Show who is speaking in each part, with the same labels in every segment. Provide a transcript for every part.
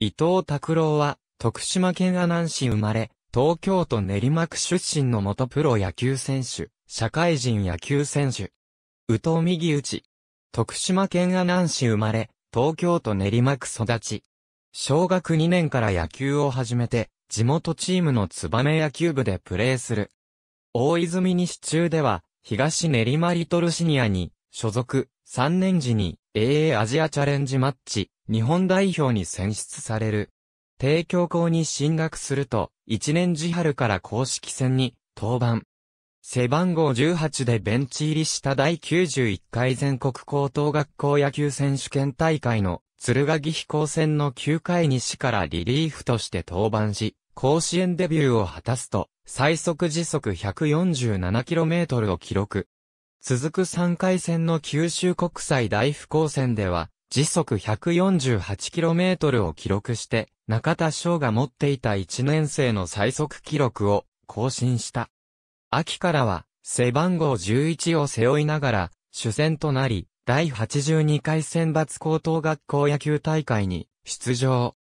Speaker 1: 伊藤拓郎は、徳島県阿南市生まれ、東京都練馬区出身の元プロ野球選手、社会人野球選手。宇藤右内。徳島県阿南市生まれ、東京都練馬区育ち。小学2年から野球を始めて、地元チームのメ野球部でプレーする。大泉西中では、東練馬リトルシニアに、所属、3年時に、AA アジアチャレンジマッチ、日本代表に選出される。帝京校に進学すると、一年時春から公式戦に登板。背番号18でベンチ入りした第91回全国高等学校野球選手権大会の鶴ヶ木飛行戦の9回西からリリーフとして登板し、甲子園デビューを果たすと、最速時速 147km を記録。続く3回戦の九州国際大飛行戦では、時速 148km を記録して、中田翔が持っていた1年生の最速記録を更新した。秋からは、背番号11を背負いながら、主戦となり、第82回選抜高等学校野球大会に出場。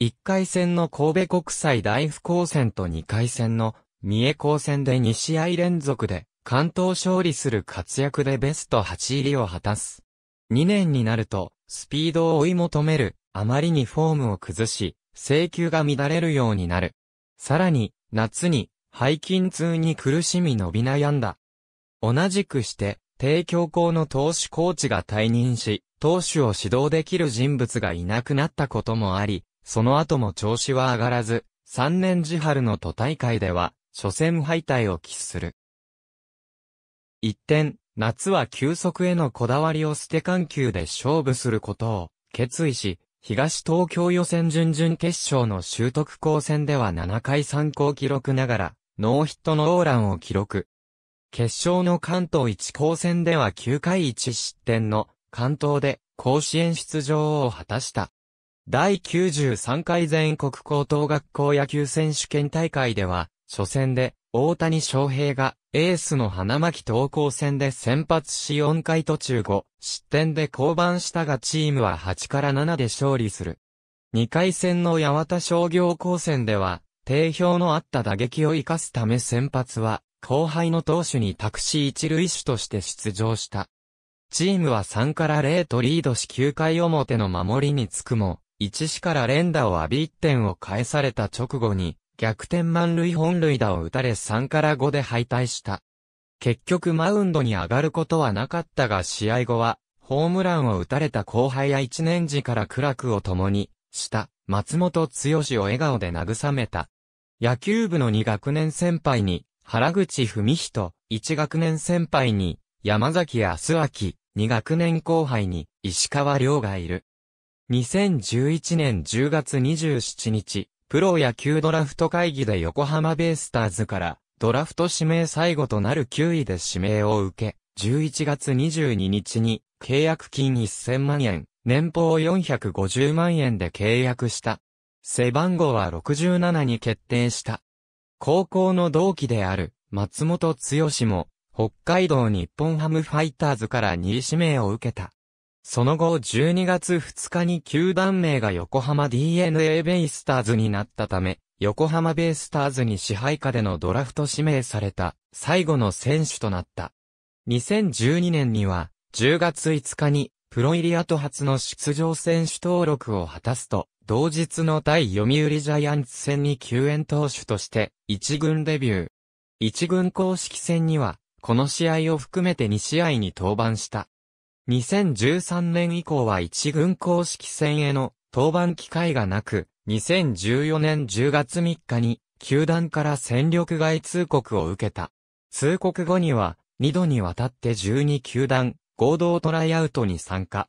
Speaker 1: 1回戦の神戸国際大不高戦と2回戦の三重高戦で2試合連続で関東勝利する活躍でベスト8入りを果たす。2年になると、スピードを追い求める、あまりにフォームを崩し、請求が乱れるようになる。さらに、夏に、背筋痛に苦しみ伸び悩んだ。同じくして、低強校の投手コーチが退任し、投手を指導できる人物がいなくなったこともあり、その後も調子は上がらず、3年時春の都大会では、初戦敗退を喫する。一点、夏は休息へのこだわりを捨て緩急で勝負することを決意し、東東京予選準々決勝の習得校戦では7回参考記録ながら、ノーヒットノーランを記録。決勝の関東一高戦では9回1失点の関東で甲子園出場を果たした。第93回全国高等学校野球選手権大会では、初戦で大谷翔平がエースの花巻投稿戦で先発し4回途中5失点で降板したがチームは8から7で勝利する。2回戦の八幡商業高戦では、定評のあった打撃を生かすため先発は、後輩の投手に託し一塁手として出場した。チームは3から0とリードし9回表の守りにつくも、1死から連打を浴び1点を返された直後に、逆転満塁本塁打を打たれ3から5で敗退した。結局マウンドに上がることはなかったが試合後は、ホームランを打たれた後輩や1年時から苦楽を共に、した松本剛を笑顔で慰めた。野球部の2学年先輩に、原口文人、1学年先輩に、山崎康明、2学年後輩に、石川亮がいる。2011年10月27日、プロ野球ドラフト会議で横浜ベイスターズからドラフト指名最後となる9位で指名を受け、11月22日に契約金1000万円、年俸450万円で契約した。背番号は67に決定した。高校の同期である松本剛も北海道日本ハムファイターズから2位指名を受けた。その後12月2日に球団名が横浜 DNA ベイスターズになったため、横浜ベイスターズに支配下でのドラフト指名された最後の選手となった。2012年には10月5日にプロイリアト初の出場選手登録を果たすと、同日の対読売ジャイアンツ戦に救援投手として一軍デビュー。一軍公式戦にはこの試合を含めて2試合に登板した。2013年以降は一軍公式戦への登板機会がなく、2014年10月3日に、球団から戦力外通告を受けた。通告後には、2度にわたって12球団、合同トライアウトに参加。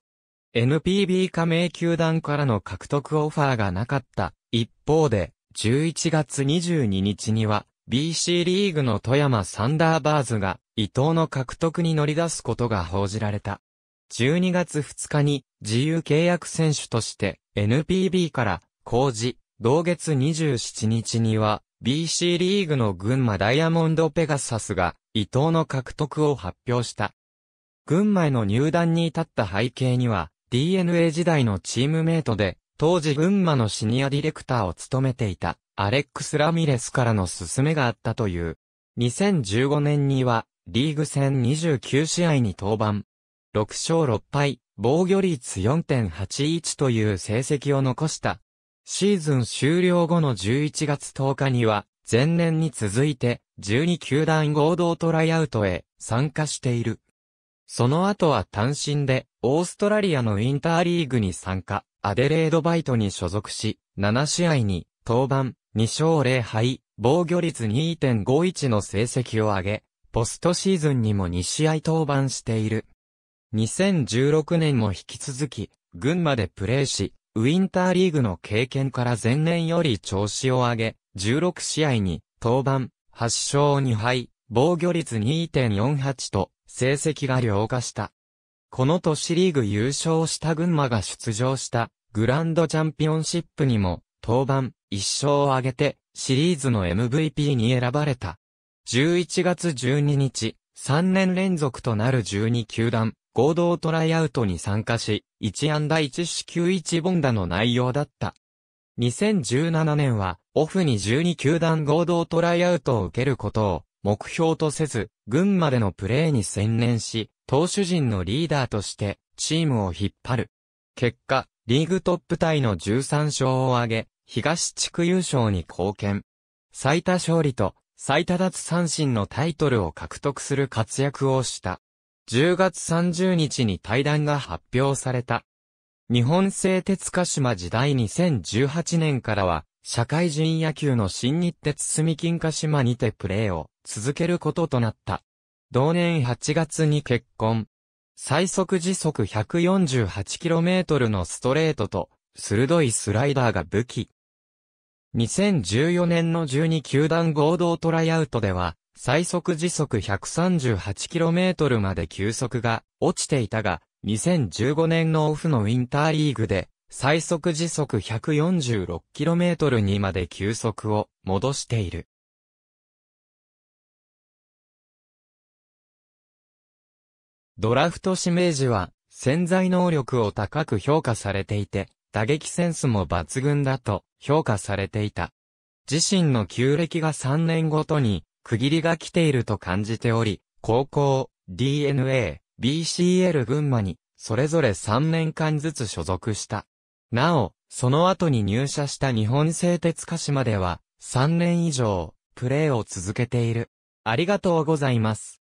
Speaker 1: NPB 加盟球団からの獲得オファーがなかった。一方で、11月22日には、BC リーグの富山サンダーバーズが、伊藤の獲得に乗り出すことが報じられた。12月2日に自由契約選手として NPB から工事、同月27日には BC リーグの群馬ダイヤモンドペガサスが伊藤の獲得を発表した。群馬への入団に至った背景には DNA 時代のチームメイトで当時群馬のシニアディレクターを務めていたアレックス・ラミレスからの勧めがあったという。2015年にはリーグ戦29試合に登板。6勝6敗、防御率4.81という成績を残した。シーズン終了後の11月10日には、前年に続いて、12球団合同トライアウトへ参加している。その後は単身で、オーストラリアのインターリーグに参加、アデレードバイトに所属し、7試合に、登板、2勝0敗、防御率2.51の成績を上げ、ポストシーズンにも2試合登板している。2016年も引き続き、群馬でプレーし、ウィンターリーグの経験から前年より調子を上げ、16試合に、登板、8勝2敗、防御率2.48と、成績が良化した。この年リーグ優勝した群馬が出場した、グランドチャンピオンシップにも、登板、1勝を挙げて、シリーズの MVP に選ばれた。11月12日、3年連続となる12球団、合同トライアウトに参加し、1安打1四球1ボンダの内容だった。2017年は、オフに12球団合同トライアウトを受けることを目標とせず、群馬でのプレーに専念し、投手陣のリーダーとしてチームを引っ張る。結果、リーグトップタイの13勝を挙げ、東地区優勝に貢献。最多勝利と最多奪三振のタイトルを獲得する活躍をした。10月30日に対談が発表された。日本製鉄鹿島時代2018年からは、社会人野球の新日鉄住金鹿島にてプレーを続けることとなった。同年8月に結婚。最速時速 148km のストレートと、鋭いスライダーが武器。2014年の12球団合同トライアウトでは、最速時速 138km まで球速が落ちていたが、2015年のオフのウィンターリーグで、最速時速 146km にまで球速を戻している。ドラフト指名時は潜在能力を高く評価されていて、打撃センスも抜群だと評価されていた。自身の旧暦が3年ごとに区切りが来ていると感じており、高校、DNA、BCL 群馬に、それぞれ3年間ずつ所属した。なお、その後に入社した日本製鉄鹿島では、3年以上、プレーを続けている。ありがとうございます。